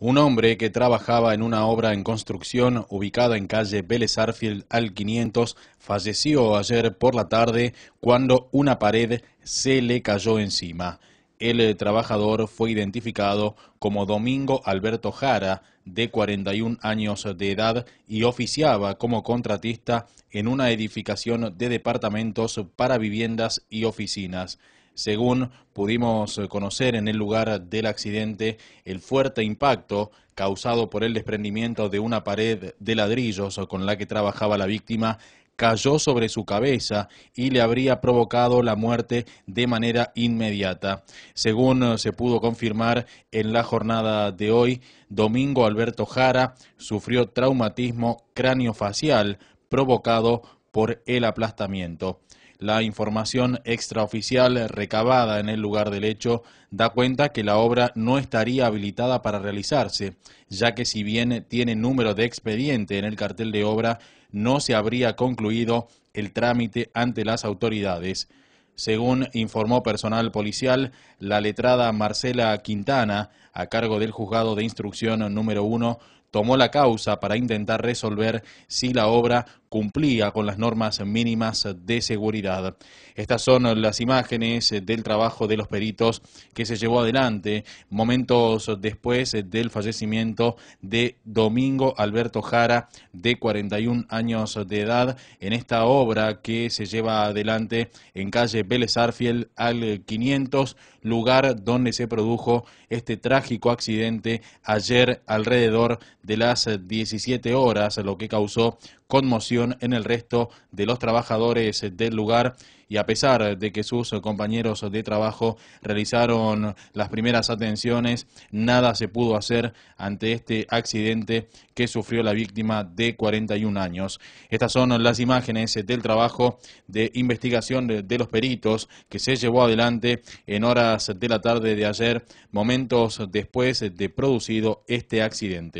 un hombre que trabajaba en una obra en construcción ubicada en calle Vélez al 500 falleció ayer por la tarde cuando una pared se le cayó encima. El trabajador fue identificado como Domingo Alberto Jara, de 41 años de edad, y oficiaba como contratista en una edificación de departamentos para viviendas y oficinas. Según pudimos eh, conocer en el lugar del accidente, el fuerte impacto causado por el desprendimiento de una pared de ladrillos con la que trabajaba la víctima cayó sobre su cabeza y le habría provocado la muerte de manera inmediata. Según eh, se pudo confirmar en la jornada de hoy, Domingo Alberto Jara sufrió traumatismo cráneo-facial provocado por el aplastamiento. La información extraoficial recabada en el lugar del hecho da cuenta que la obra no estaría habilitada para realizarse, ya que si bien tiene número de expediente en el cartel de obra, no se habría concluido el trámite ante las autoridades. Según informó personal policial, la letrada Marcela Quintana, a cargo del juzgado de instrucción número 1, tomó la causa para intentar resolver si la obra cumplía con las normas mínimas de seguridad. Estas son las imágenes del trabajo de los peritos que se llevó adelante momentos después del fallecimiento de Domingo Alberto Jara, de 41 años de edad, en esta obra que se lleva adelante en calle Vélez Arfiel al 500, lugar donde se produjo este trágico accidente ayer alrededor de las 17 eh, horas, lo que causó conmoción en el resto de los trabajadores eh, del lugar y a pesar de que sus eh, compañeros de trabajo realizaron las primeras atenciones, nada se pudo hacer ante este accidente que sufrió la víctima de 41 años. Estas son las imágenes del trabajo de investigación de los peritos que se llevó adelante en horas de la tarde de ayer, momentos después de producido este accidente.